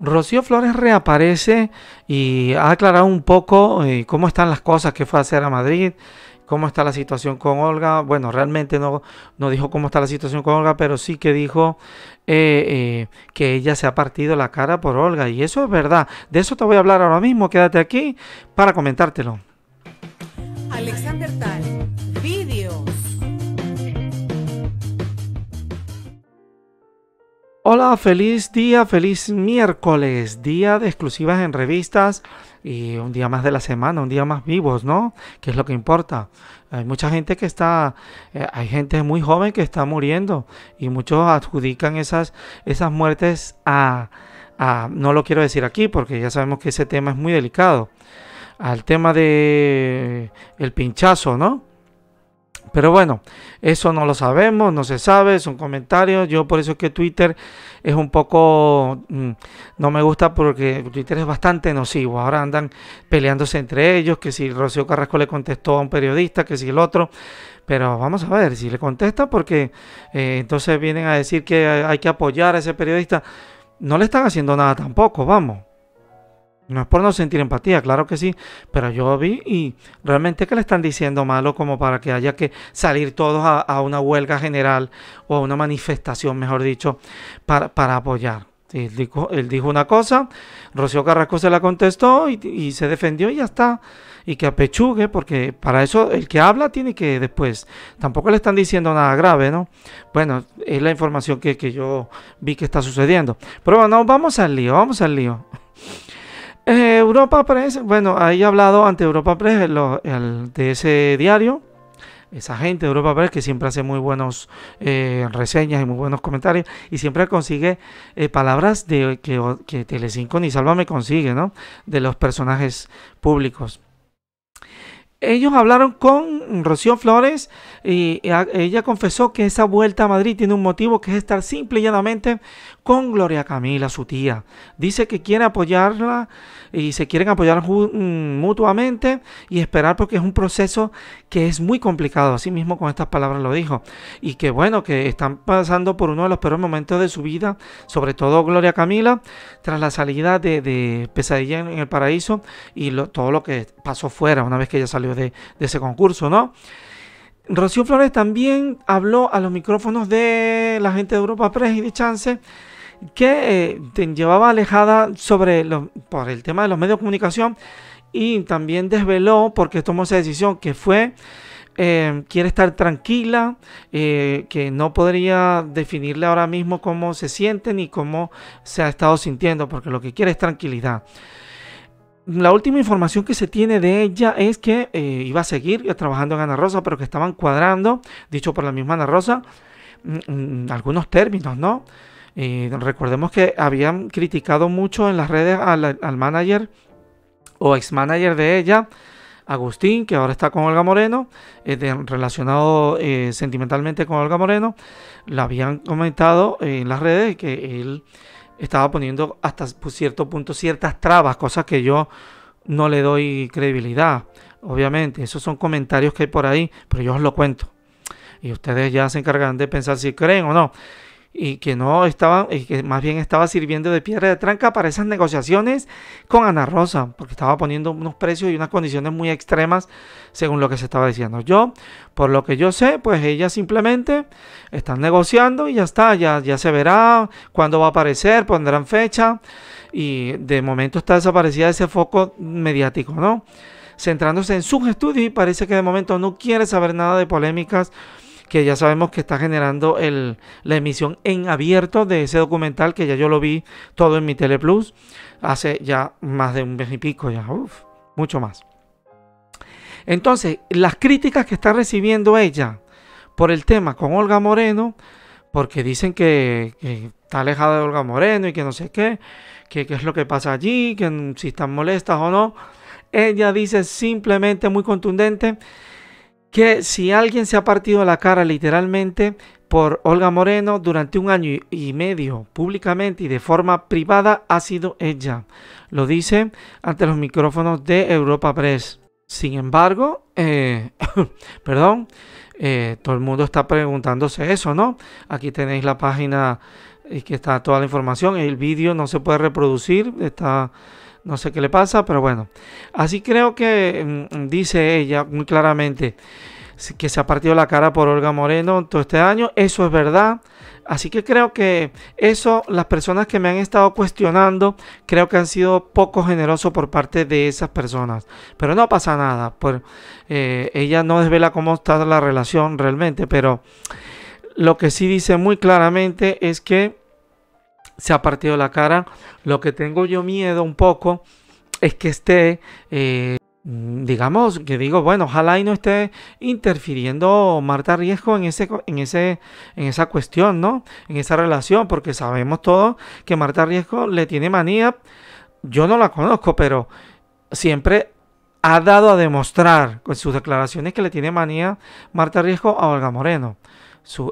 Rocío Flores reaparece y ha aclarado un poco eh, cómo están las cosas, que fue a hacer a Madrid, cómo está la situación con Olga. Bueno, realmente no, no dijo cómo está la situación con Olga, pero sí que dijo eh, eh, que ella se ha partido la cara por Olga. Y eso es verdad. De eso te voy a hablar ahora mismo. Quédate aquí para comentártelo. Alexander Tal Hola, feliz día, feliz miércoles, día de exclusivas en revistas y un día más de la semana, un día más vivos, ¿no? Que es lo que importa. Hay mucha gente que está, eh, hay gente muy joven que está muriendo y muchos adjudican esas, esas muertes a, a, no lo quiero decir aquí porque ya sabemos que ese tema es muy delicado, al tema de el pinchazo, ¿no? Pero bueno, eso no lo sabemos, no se sabe, son comentarios. Yo por eso es que Twitter es un poco, mm, no me gusta porque Twitter es bastante nocivo. Ahora andan peleándose entre ellos, que si Rocío Carrasco le contestó a un periodista, que si el otro. Pero vamos a ver si le contesta porque eh, entonces vienen a decir que hay que apoyar a ese periodista. No le están haciendo nada tampoco, vamos. No es por no sentir empatía, claro que sí, pero yo vi y realmente que le están diciendo malo como para que haya que salir todos a, una huelga general o a una manifestación, mejor dicho, para, apoyar. Él dijo, una cosa, Rocío Carrasco se la contestó y, se defendió y ya está. Y que apechugue, porque para eso el que habla tiene que después. Tampoco le están diciendo nada grave, ¿no? Bueno, es la información que, que yo vi que está sucediendo. Pero bueno, vamos al lío, vamos al lío. Europa Press, bueno, ahí he hablado ante Europa Press de ese diario. Esa gente de Europa Press que siempre hace muy buenos eh, reseñas y muy buenos comentarios y siempre consigue eh, palabras de que, que Telecinco ni Salva me consigue, ¿no? De los personajes públicos ellos hablaron con Rocío Flores y ella confesó que esa vuelta a Madrid tiene un motivo que es estar simple y llanamente con Gloria Camila, su tía. Dice que quiere apoyarla y se quieren apoyar mm, mutuamente y esperar porque es un proceso que es muy complicado. Así mismo con estas palabras lo dijo. Y que bueno, que están pasando por uno de los peores momentos de su vida, sobre todo Gloria Camila, tras la salida de, Pesadilla en el Paraíso y todo lo que pasó fuera una vez que ella salió de, ese concurso, ¿no? Rocío Flores también habló a los micrófonos de la gente de Europa Press y de Chance que eh, te llevaba alejada sobre por el tema de los medios de comunicación y también desveló porque tomó esa decisión que fue eh, quiere estar tranquila, eh, que no podría definirle ahora mismo cómo se siente ni cómo se ha estado sintiendo, porque lo que quiere es tranquilidad la última información que se tiene de ella es que eh, iba a seguir trabajando en Ana Rosa, pero que estaban cuadrando, dicho por la misma Ana Rosa, mm, mm, algunos términos, ¿no? Eh, recordemos que habían criticado mucho en las redes al, manager o ex manager de ella, Agustín, que ahora está con Olga Moreno, eh, relacionado sentimentalmente con Olga Moreno, lo habían comentado en las redes que él estaba poniendo hasta pues, cierto punto ciertas trabas, cosas que yo no le doy credibilidad. Obviamente, esos son comentarios que hay por ahí, pero yo os lo cuento. Y ustedes ya se encargan de pensar si creen o no y que no estaba, y que más bien estaba sirviendo de piedra de tranca para esas negociaciones con Ana Rosa, porque estaba poniendo unos precios y unas condiciones muy extremas según lo que se estaba diciendo. Yo, por lo que yo sé, pues ella simplemente están negociando y ya está, ya, ya se verá cuándo va a aparecer, pondrán fecha y de momento está desaparecida ese foco mediático, ¿no? Centrándose en sus estudios y parece que de momento no quiere saber nada de polémicas que ya sabemos que está generando la emisión en abierto de ese documental que ya yo lo vi todo en mi Teleplus hace ya más de un mes y pico, ya, mucho más. Entonces, las críticas que está recibiendo ella por el tema con Olga Moreno, porque dicen que, que está alejada de Olga Moreno y que no sé qué, que qué es lo que pasa allí, que si están molestas o no. Ella dice simplemente muy contundente que si alguien se ha partido la cara literalmente por Olga Moreno durante un año y medio públicamente y de forma privada ha sido ella. Lo dice ante los micrófonos de Europa Press. Sin embargo, eh, perdón, eh, todo el mundo está preguntándose eso, ¿no? Aquí tenéis la página y eh, que está toda la información. El vídeo no se puede reproducir, está no sé qué le pasa, pero bueno. Así creo que mm, mm, dice ella muy claramente que se ha partido la cara por Olga Moreno todo este año. Eso es verdad. Así que creo que eso, las personas que me han estado cuestionando, creo que han sido poco generosos por parte de esas personas. Pero no pasa nada. Eh, ella no desvela cómo está la relación realmente, pero lo que sí dice muy claramente es que se ha partido la cara. Lo que tengo yo miedo un poco es que esté, eh, mm, digamos, que digo, bueno, ojalá y no esté interfiriendo Marta Riesgo en, ese, en, ese, en esa cuestión, ¿no? En esa relación, porque sabemos todos que Marta Riesgo le tiene manía. Yo no la conozco, pero siempre ha dado a demostrar con sus declaraciones que le tiene manía Marta Riesgo a Olga Moreno.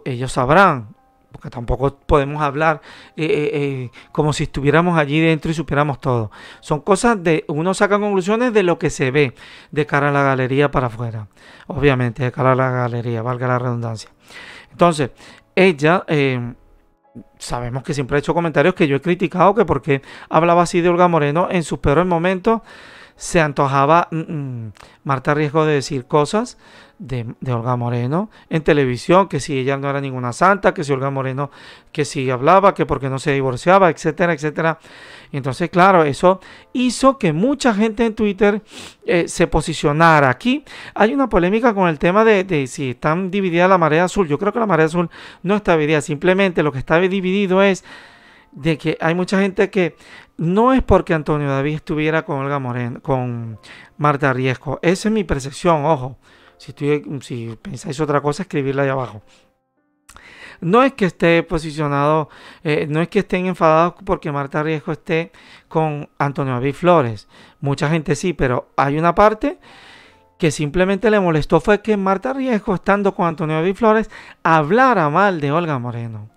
ellos sabrán, porque tampoco podemos hablar eh, eh, eh, como si estuviéramos allí dentro y supiéramos todo. Son cosas de, uno saca conclusiones de lo que se ve de cara a la galería para afuera, obviamente, de cara a la galería, valga la redundancia. Entonces, ella... sabemos que siempre ha hecho comentarios que yo he criticado, que porque hablaba así de Olga Moreno en su peor momento, se antojaba, mm, mm, Marta riesgo de decir cosas, de, Olga Moreno en televisión, que si ella no era ninguna santa, que si Olga Moreno, que si hablaba, que porque no se divorciaba, etcétera, etcétera. Entonces, claro, eso hizo que mucha gente en Twitter eh, se posicionara. Aquí hay una polémica con el tema de, de si están divididas la marea azul. Yo creo que la marea azul no está dividida, simplemente lo que está dividido es de que hay mucha gente que no es porque Antonio David estuviera con Olga Moreno, con Marta Riesco. Esa es mi percepción, ojo. Si, pensáis otra cosa, escribirla ahí abajo. No es que esté posicionado, eh, no es que estén enfadados porque Marta Riesgo esté con Antonio Avi Flores. Mucha gente sí, pero hay una parte que simplemente le molestó fue que Marta Riesgo, estando con Antonio Avi Flores, hablara mal de Olga Moreno.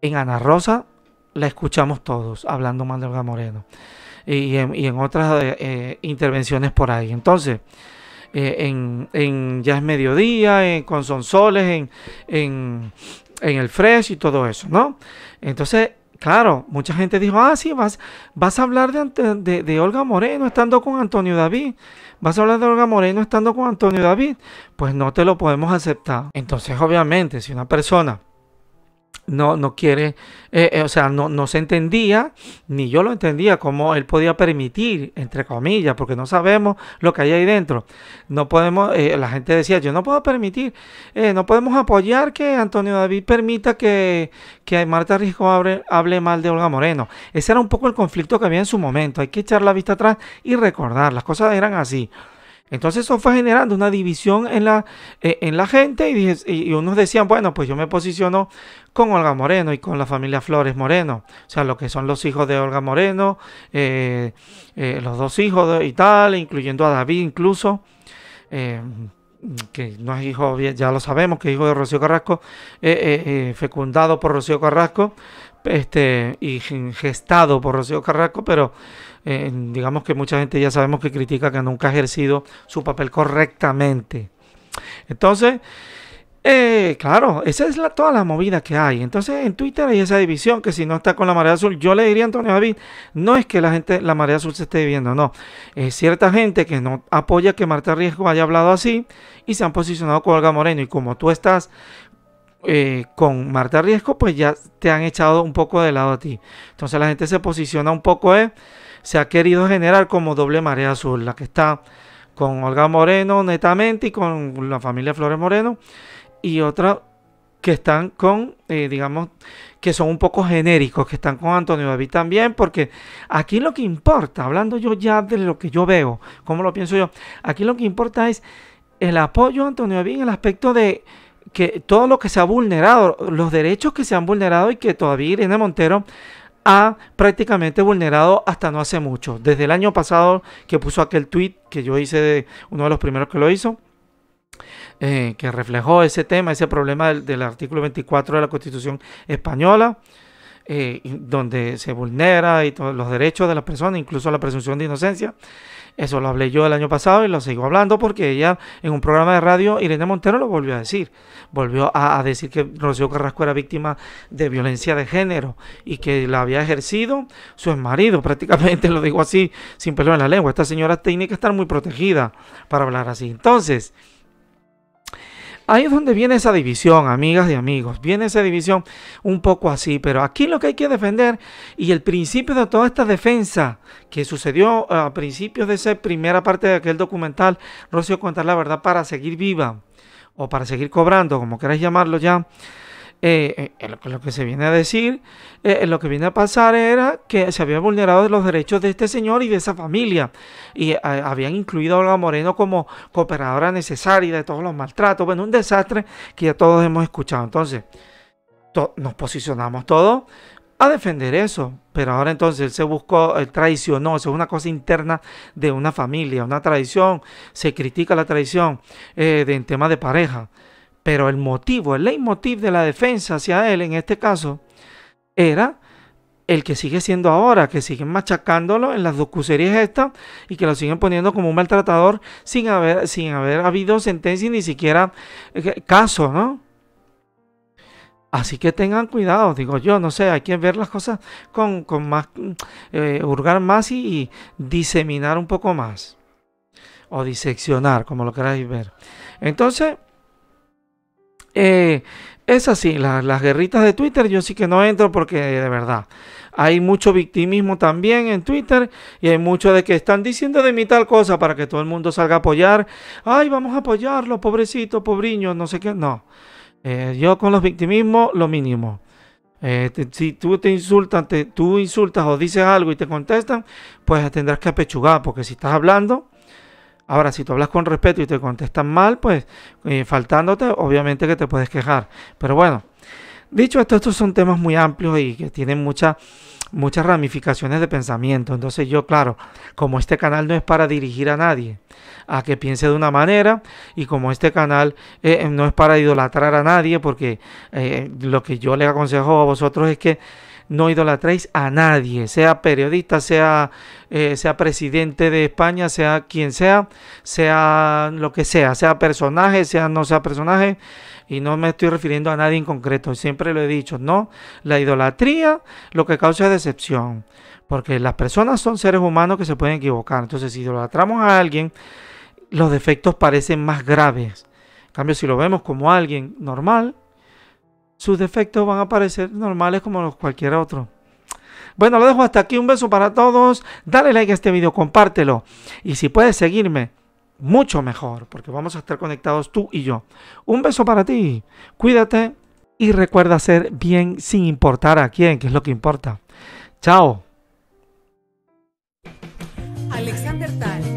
En Ana Rosa la escuchamos todos hablando mal de Olga Moreno y en, otras eh, intervenciones por ahí. Entonces, eh, en, Ya es Mediodía, con Sonsoles, en, en, el Fresh y todo eso, ¿no? Entonces, claro, mucha gente dijo, ah, sí, vas, vas a hablar de, de, Olga Moreno estando con Antonio David. Vas a hablar de Olga Moreno estando con Antonio David. Pues no te lo podemos aceptar. Entonces, obviamente, si una persona no, no quiere, eh, eh, o sea, no, no, se entendía, ni yo lo entendía, cómo él podía permitir, entre comillas, porque no sabemos lo que hay ahí dentro. No podemos, eh, la gente decía, yo no puedo permitir, no podemos apoyar que Antonio David permita que, que Marta Risco hable mal de Olga Moreno. Ese era un poco el conflicto que había en su momento. Hay que echar la vista atrás y recordar, las cosas eran así. Entonces eso fue generando una división en la, eh, en la gente y, unos decían, bueno, pues yo me posiciono con Olga Moreno y con la familia Flores Moreno, o sea, lo que son los hijos de Olga Moreno, eh, eh, los dos hijos y tal, incluyendo a David incluso, que no es hijo, ya lo sabemos, que es hijo de Rocío Carrasco, fecundado por Rocío Carrasco, este, y gestado por Rocío Carrasco, pero eh, digamos que mucha gente ya sabemos que critica que nunca ha ejercido su papel correctamente. Entonces, eh, claro, esa es la, toda la movida que hay. Entonces en Twitter hay esa división que si no está con la marea azul, yo le diría a Antonio David, no es que la gente, la marea azul se esté viviendo, no. Es cierta gente que no apoya que Marta Riesgo haya hablado así y se han posicionado con Olga Moreno. Y como tú estás eh, con Marta Riesco, pues ya te han echado un poco de lado a ti. Entonces la gente se posiciona un poco, eh, se ha querido generar como doble marea azul, la que está con Olga Moreno netamente y con la familia Flores Moreno, y otra que están con, eh, digamos, que son un poco genéricos, que están con Antonio David también, porque aquí lo que importa, hablando yo ya de lo que yo veo, como lo pienso yo, aquí lo que importa es el apoyo a Antonio David en el aspecto de que todo lo que se ha vulnerado, los derechos que se han vulnerado y que todavía Irene Montero ha prácticamente vulnerado hasta no hace mucho. Desde el año pasado que puso aquel tweet que yo hice de uno de los primeros que lo hizo, eh, que reflejó ese tema, ese problema del, artículo 24 de la Constitución española. Eh, donde se vulnera y todos los derechos de las personas, incluso la presunción de inocencia. Eso lo hablé yo el año pasado y lo sigo hablando porque ella en un programa de radio, Irene Montero lo volvió a decir. Volvió a, decir que Rocío Carrasco era víctima de violencia de género y que la había ejercido su marido, prácticamente lo digo así, sin pelo en la lengua. Esta señora tiene que estar muy protegida para hablar así. Entonces, Ahí es donde viene esa división, amigas y amigos. Viene esa división un poco así, pero aquí lo que hay que defender y el principio de toda esta defensa que sucedió a principios de esa primera parte de aquel documental, Rocío contar la verdad para seguir viva o para seguir cobrando, como queráis llamarlo ya. Eh, eh, eh, lo, que se viene a decir, lo que viene a pasar era que se habían vulnerado los derechos de este señor y de esa familia. Y habían incluido a Olga Moreno como cooperadora necesaria de todos los maltratos. Bueno, un desastre que ya todos hemos escuchado. Entonces, nos posicionamos todos a defender eso. Pero ahora entonces él se buscó, él traicionó, es una cosa interna de una familia, una traición se critica la traición en tema de pareja. Pero el motivo, el leitmotiv de la defensa hacia él en este caso era el que sigue siendo ahora, que siguen machacándolo en las docuseries estas y que lo siguen poniendo como un maltratador sin haber, sin haber habido sentencia ni siquiera eh, caso, ¿no? Así que tengan cuidado, digo yo, no sé, hay que ver las cosas con, con más, eh, hurgar más y, y, diseminar un poco más. O diseccionar, como lo queráis ver. Entonces, eh, es así, las guerritas de Twitter yo sí que no entro porque de verdad hay mucho victimismo también en Twitter y hay mucho de que están diciendo de mí tal cosa para que todo el mundo salga a apoyar. Ay, vamos a apoyarlo, pobrecito, pobriño, no sé qué. No, eh, yo con los victimismos lo mínimo. Eh, si tú te insultas tú insultas o dices algo y te contestan, pues tendrás que apechugar porque si estás hablando Ahora, si tú hablas con respeto y te contestan mal, pues eh, faltándote, obviamente que te puedes quejar. Pero bueno, dicho esto, estos son temas muy amplios y que tienen muchas muchas ramificaciones de pensamiento. Entonces yo, claro, como este canal no es para dirigir a nadie a que piense de una manera y como este canal eh, eh, no es para idolatrar a nadie, porque lo que yo le aconsejo a vosotros es que no idolatréis a nadie, sea periodista, sea, eh, sea presidente de España, sea quien sea, sea lo que sea, sea personaje, sea no sea personaje, y no me estoy refiriendo a nadie en concreto, siempre lo he dicho, no, la idolatría lo que causa decepción, porque las personas son seres humanos que se pueden equivocar, entonces si idolatramos a alguien, los defectos parecen más graves. En cambio, si lo vemos como alguien normal, sus defectos van a parecer normales como los cualquier otro. Bueno, lo dejo hasta aquí. Un beso para todos. Dale like a este video, compártelo. Y si puedes seguirme, mucho mejor, porque vamos a estar conectados tú y yo. Un beso para ti. Cuídate y recuerda ser bien sin importar a quién, que es lo que importa. Chao. Alexander